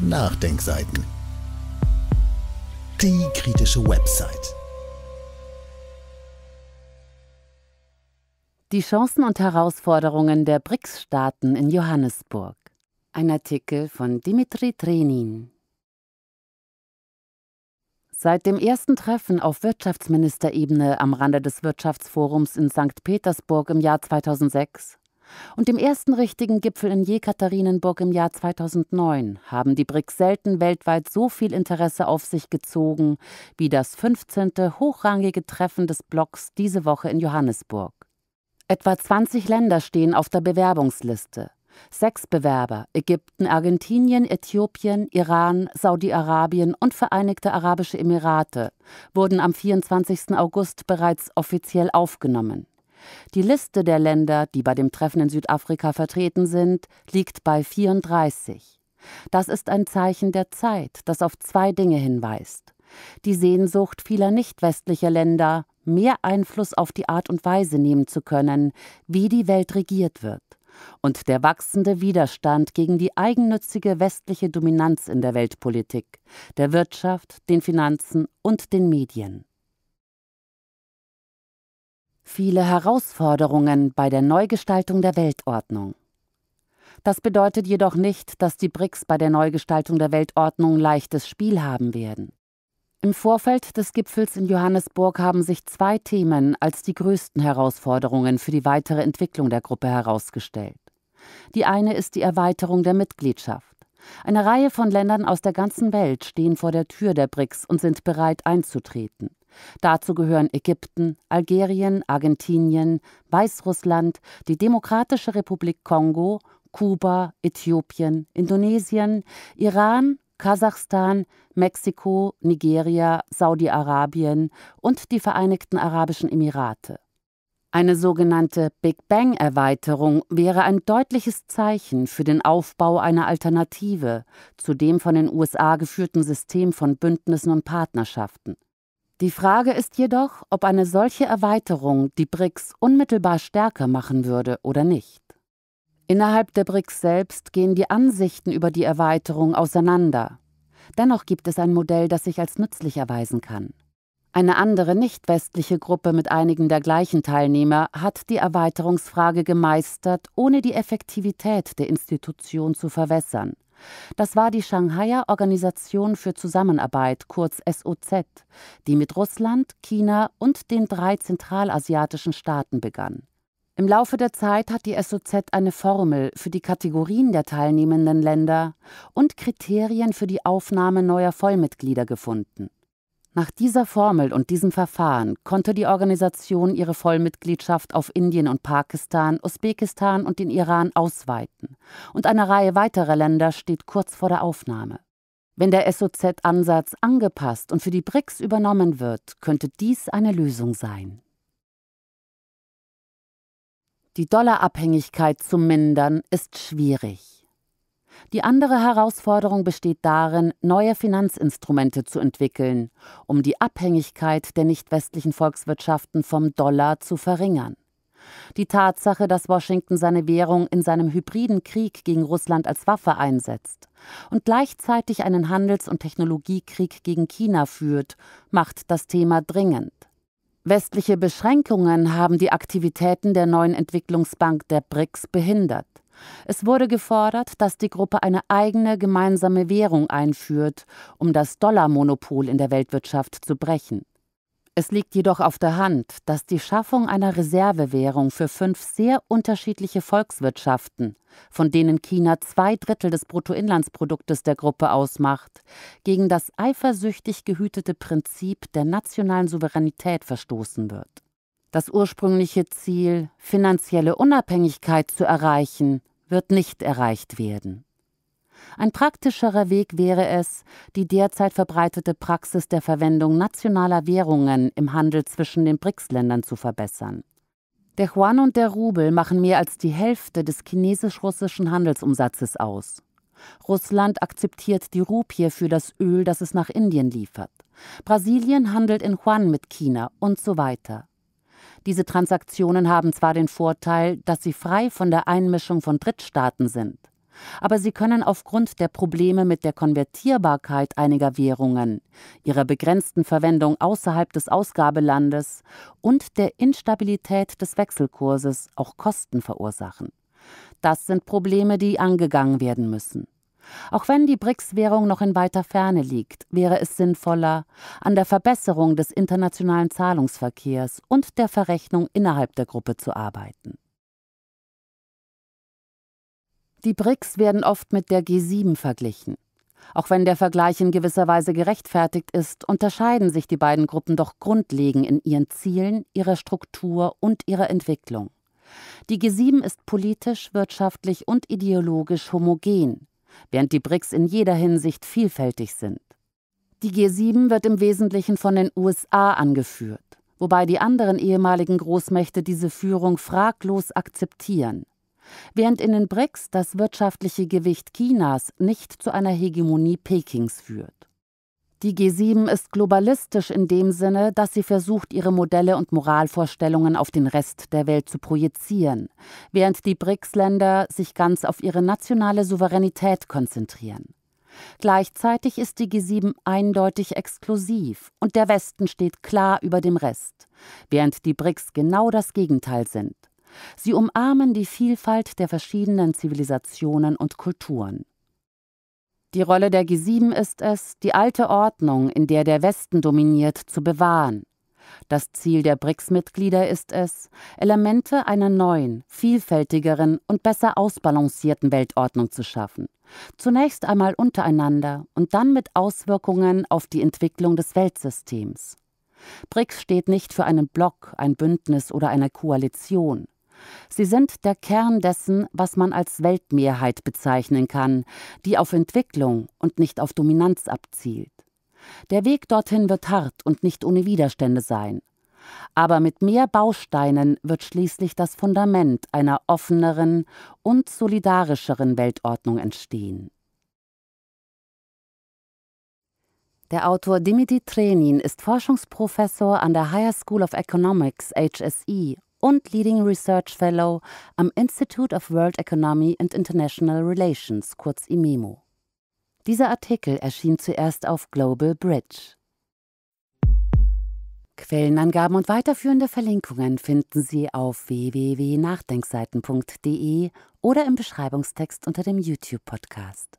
Nachdenkseiten. Die kritische Website. Die Chancen und Herausforderungen der BRICS-Staaten in Johannesburg. Ein Artikel von Dimitri Trenin. Seit dem ersten Treffen auf Wirtschaftsministerebene am Rande des Wirtschaftsforums in St. Petersburg im Jahr 2006 und dem ersten richtigen Gipfel in Jekaterinenburg im Jahr 2009 haben die BRICS selten weltweit so viel Interesse auf sich gezogen wie das 15. hochrangige Treffen des Blocks diese Woche in Johannesburg. Etwa 20 Länder stehen auf der Bewerbungsliste. Sechs Bewerber Ägypten, Argentinien, Äthiopien, Iran, Saudi-Arabien und Vereinigte Arabische Emirate wurden am 24. August bereits offiziell aufgenommen. Die Liste der Länder, die bei dem Treffen in Südafrika vertreten sind, liegt bei 34. Das ist ein Zeichen der Zeit, das auf zwei Dinge hinweist. Die Sehnsucht vieler nicht westlicher Länder, mehr Einfluss auf die Art und Weise nehmen zu können, wie die Welt regiert wird, und der wachsende Widerstand gegen die eigennützige westliche Dominanz in der Weltpolitik, der Wirtschaft, den Finanzen und den Medien viele Herausforderungen bei der Neugestaltung der Weltordnung. Das bedeutet jedoch nicht, dass die BRICS bei der Neugestaltung der Weltordnung leichtes Spiel haben werden. Im Vorfeld des Gipfels in Johannesburg haben sich zwei Themen als die größten Herausforderungen für die weitere Entwicklung der Gruppe herausgestellt. Die eine ist die Erweiterung der Mitgliedschaft. Eine Reihe von Ländern aus der ganzen Welt stehen vor der Tür der BRICS und sind bereit einzutreten. Dazu gehören Ägypten, Algerien, Argentinien, Weißrussland, die Demokratische Republik Kongo, Kuba, Äthiopien, Indonesien, Iran, Kasachstan, Mexiko, Nigeria, Saudi-Arabien und die Vereinigten Arabischen Emirate. Eine sogenannte Big Bang-Erweiterung wäre ein deutliches Zeichen für den Aufbau einer Alternative zu dem von den USA geführten System von Bündnissen und Partnerschaften. Die Frage ist jedoch, ob eine solche Erweiterung die BRICS unmittelbar stärker machen würde oder nicht. Innerhalb der BRICS selbst gehen die Ansichten über die Erweiterung auseinander. Dennoch gibt es ein Modell, das sich als nützlich erweisen kann. Eine andere nicht-westliche Gruppe mit einigen der gleichen Teilnehmer hat die Erweiterungsfrage gemeistert, ohne die Effektivität der Institution zu verwässern das war die Shanghaier Organisation für Zusammenarbeit, kurz SOZ, die mit Russland, China und den drei zentralasiatischen Staaten begann. Im Laufe der Zeit hat die SOZ eine Formel für die Kategorien der teilnehmenden Länder und Kriterien für die Aufnahme neuer Vollmitglieder gefunden. Nach dieser Formel und diesem Verfahren konnte die Organisation ihre Vollmitgliedschaft auf Indien und Pakistan, Usbekistan und den Iran ausweiten. Und eine Reihe weiterer Länder steht kurz vor der Aufnahme. Wenn der SOZ-Ansatz angepasst und für die BRICS übernommen wird, könnte dies eine Lösung sein. Die Dollarabhängigkeit zu mindern ist schwierig. Die andere Herausforderung besteht darin, neue Finanzinstrumente zu entwickeln, um die Abhängigkeit der nicht westlichen Volkswirtschaften vom Dollar zu verringern. Die Tatsache, dass Washington seine Währung in seinem hybriden Krieg gegen Russland als Waffe einsetzt und gleichzeitig einen Handels- und Technologiekrieg gegen China führt, macht das Thema dringend. Westliche Beschränkungen haben die Aktivitäten der neuen Entwicklungsbank der BRICS behindert. Es wurde gefordert, dass die Gruppe eine eigene gemeinsame Währung einführt, um das Dollarmonopol in der Weltwirtschaft zu brechen. Es liegt jedoch auf der Hand, dass die Schaffung einer Reservewährung für fünf sehr unterschiedliche Volkswirtschaften, von denen China zwei Drittel des Bruttoinlandsproduktes der Gruppe ausmacht, gegen das eifersüchtig gehütete Prinzip der nationalen Souveränität verstoßen wird. Das ursprüngliche Ziel, finanzielle Unabhängigkeit zu erreichen, wird nicht erreicht werden. Ein praktischerer Weg wäre es, die derzeit verbreitete Praxis der Verwendung nationaler Währungen im Handel zwischen den BRICS-Ländern zu verbessern. Der Yuan und der Rubel machen mehr als die Hälfte des chinesisch-russischen Handelsumsatzes aus. Russland akzeptiert die Rupie für das Öl, das es nach Indien liefert. Brasilien handelt in Yuan mit China und so weiter. Diese Transaktionen haben zwar den Vorteil, dass sie frei von der Einmischung von Drittstaaten sind, aber sie können aufgrund der Probleme mit der Konvertierbarkeit einiger Währungen, ihrer begrenzten Verwendung außerhalb des Ausgabelandes und der Instabilität des Wechselkurses auch Kosten verursachen. Das sind Probleme, die angegangen werden müssen. Auch wenn die BRICS-Währung noch in weiter Ferne liegt, wäre es sinnvoller, an der Verbesserung des internationalen Zahlungsverkehrs und der Verrechnung innerhalb der Gruppe zu arbeiten. Die BRICS werden oft mit der G7 verglichen. Auch wenn der Vergleich in gewisser Weise gerechtfertigt ist, unterscheiden sich die beiden Gruppen doch grundlegend in ihren Zielen, ihrer Struktur und ihrer Entwicklung. Die G7 ist politisch, wirtschaftlich und ideologisch homogen während die BRICS in jeder Hinsicht vielfältig sind. Die G7 wird im Wesentlichen von den USA angeführt, wobei die anderen ehemaligen Großmächte diese Führung fraglos akzeptieren. Während in den BRICS das wirtschaftliche Gewicht Chinas nicht zu einer Hegemonie Pekings führt. Die G7 ist globalistisch in dem Sinne, dass sie versucht, ihre Modelle und Moralvorstellungen auf den Rest der Welt zu projizieren, während die BRICS-Länder sich ganz auf ihre nationale Souveränität konzentrieren. Gleichzeitig ist die G7 eindeutig exklusiv und der Westen steht klar über dem Rest, während die BRICS genau das Gegenteil sind. Sie umarmen die Vielfalt der verschiedenen Zivilisationen und Kulturen. Die Rolle der G7 ist es, die alte Ordnung, in der der Westen dominiert, zu bewahren. Das Ziel der BRICS-Mitglieder ist es, Elemente einer neuen, vielfältigeren und besser ausbalancierten Weltordnung zu schaffen. Zunächst einmal untereinander und dann mit Auswirkungen auf die Entwicklung des Weltsystems. BRICS steht nicht für einen Block, ein Bündnis oder eine Koalition. Sie sind der Kern dessen, was man als Weltmehrheit bezeichnen kann, die auf Entwicklung und nicht auf Dominanz abzielt. Der Weg dorthin wird hart und nicht ohne Widerstände sein. Aber mit mehr Bausteinen wird schließlich das Fundament einer offeneren und solidarischeren Weltordnung entstehen. Der Autor Dimitri Trenin ist Forschungsprofessor an der Higher School of Economics HSE und Leading Research Fellow am Institute of World Economy and International Relations, kurz IMEMO. Dieser Artikel erschien zuerst auf Global Bridge. Quellenangaben und weiterführende Verlinkungen finden Sie auf www.nachdenkseiten.de oder im Beschreibungstext unter dem YouTube-Podcast.